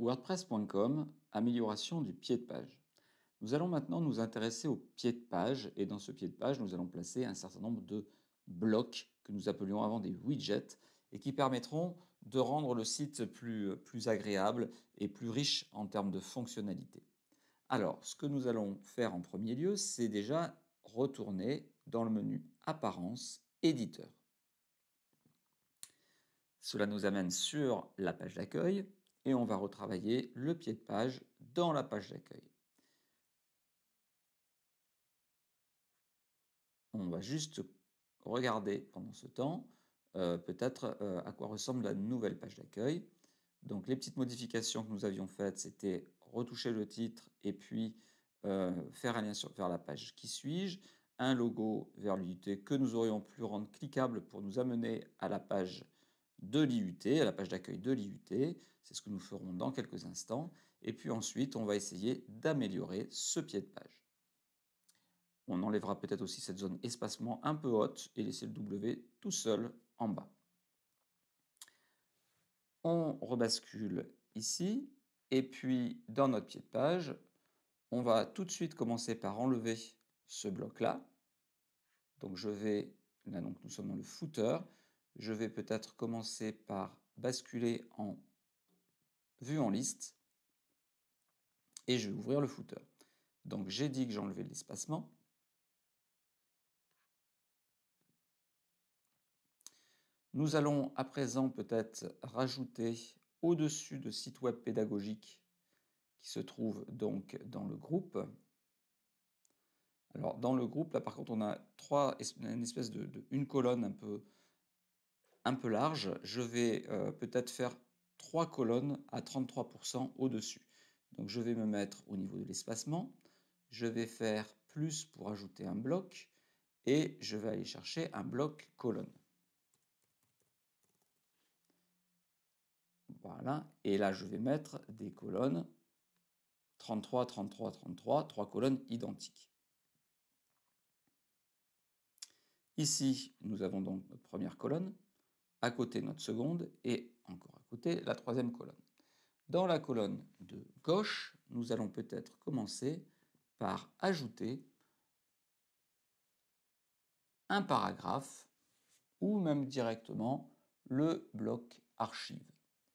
WordPress.com, amélioration du pied de page. Nous allons maintenant nous intéresser au pied de page et dans ce pied de page, nous allons placer un certain nombre de blocs que nous appelions avant des widgets et qui permettront de rendre le site plus, plus agréable et plus riche en termes de fonctionnalités. Alors, ce que nous allons faire en premier lieu, c'est déjà retourner dans le menu Apparence, Éditeur. Cela nous amène sur la page d'accueil et on va retravailler le pied de page dans la page d'accueil. On va juste regarder pendant ce temps euh, peut-être euh, à quoi ressemble la nouvelle page d'accueil. Donc les petites modifications que nous avions faites, c'était retoucher le titre et puis euh, faire un lien sur, vers la page qui suis-je, un logo vers l'unité que nous aurions pu rendre cliquable pour nous amener à la page de l'IUT, à la page d'accueil de l'IUT. C'est ce que nous ferons dans quelques instants. Et puis ensuite, on va essayer d'améliorer ce pied de page. On enlèvera peut-être aussi cette zone espacement un peu haute et laisser le W tout seul en bas. On rebascule ici. Et puis, dans notre pied de page, on va tout de suite commencer par enlever ce bloc-là. Donc, je vais... Là, donc, nous sommes dans le footer je vais peut-être commencer par basculer en vue en liste et je vais ouvrir le footer. Donc j'ai dit que j'enlevais l'espacement. Nous allons à présent peut-être rajouter au-dessus de site web pédagogique qui se trouve donc dans le groupe. Alors dans le groupe, là par contre on a trois, une espèce de, une colonne un peu un peu large, je vais euh, peut-être faire trois colonnes à 33% au-dessus. Donc je vais me mettre au niveau de l'espacement, je vais faire plus pour ajouter un bloc, et je vais aller chercher un bloc colonne. Voilà, et là je vais mettre des colonnes 33, 33, 33, trois colonnes identiques. Ici, nous avons donc notre première colonne, à côté notre seconde et encore à côté la troisième colonne. Dans la colonne de gauche, nous allons peut-être commencer par ajouter un paragraphe ou même directement le bloc archive.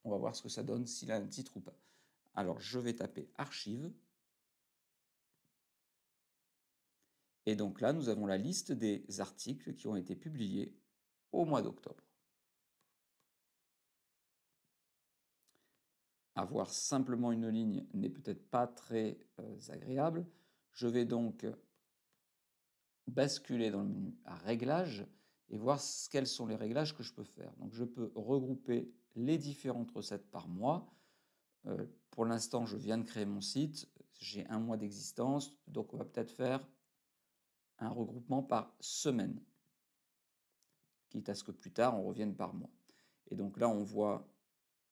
On va voir ce que ça donne s'il a un titre ou pas. Alors je vais taper archive. Et donc là, nous avons la liste des articles qui ont été publiés au mois d'octobre. avoir simplement une ligne n'est peut-être pas très euh, agréable. Je vais donc basculer dans le menu à réglages et voir quels sont les réglages que je peux faire. Donc je peux regrouper les différentes recettes par mois. Euh, pour l'instant, je viens de créer mon site, j'ai un mois d'existence, donc on va peut-être faire un regroupement par semaine, quitte à ce que plus tard on revienne par mois. Et donc là, on voit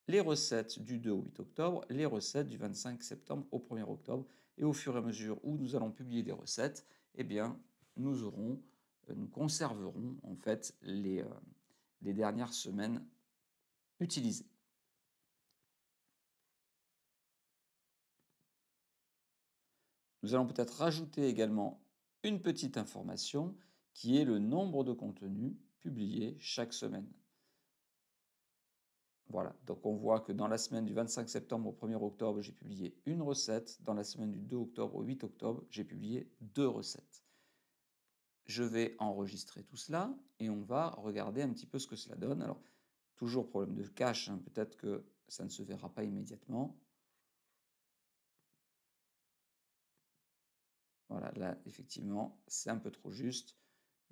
les recettes du 2 au 8 octobre, les recettes du 25 septembre au 1er octobre. Et au fur et à mesure où nous allons publier des recettes, eh bien, nous aurons, euh, nous conserverons en fait les, euh, les dernières semaines utilisées. Nous allons peut-être rajouter également une petite information qui est le nombre de contenus publiés chaque semaine. Voilà, donc on voit que dans la semaine du 25 septembre au 1er octobre, j'ai publié une recette. Dans la semaine du 2 octobre au 8 octobre, j'ai publié deux recettes. Je vais enregistrer tout cela et on va regarder un petit peu ce que cela donne. Alors, toujours problème de cache, hein. peut-être que ça ne se verra pas immédiatement. Voilà, là, effectivement, c'est un peu trop juste.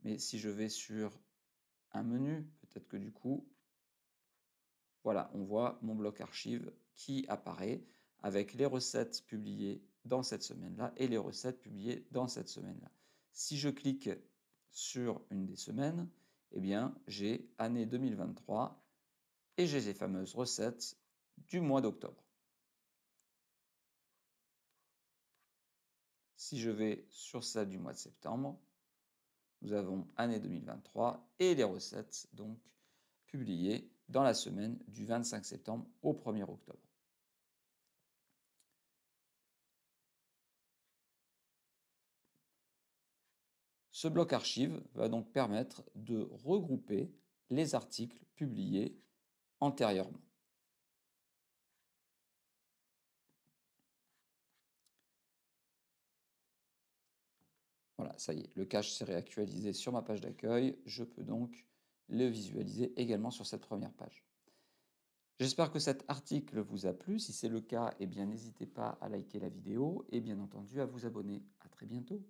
Mais si je vais sur un menu, peut-être que du coup, voilà, on voit mon bloc archive qui apparaît avec les recettes publiées dans cette semaine-là et les recettes publiées dans cette semaine-là. Si je clique sur une des semaines, eh bien, j'ai année 2023 et j'ai les fameuses recettes du mois d'octobre. Si je vais sur celle du mois de septembre, nous avons année 2023 et les recettes donc publié dans la semaine du 25 septembre au 1er octobre. Ce bloc archive va donc permettre de regrouper les articles publiés antérieurement. Voilà, ça y est, le cache s'est réactualisé sur ma page d'accueil. Je peux donc le visualiser également sur cette première page. J'espère que cet article vous a plu. Si c'est le cas, eh bien n'hésitez pas à liker la vidéo et bien entendu à vous abonner. À très bientôt.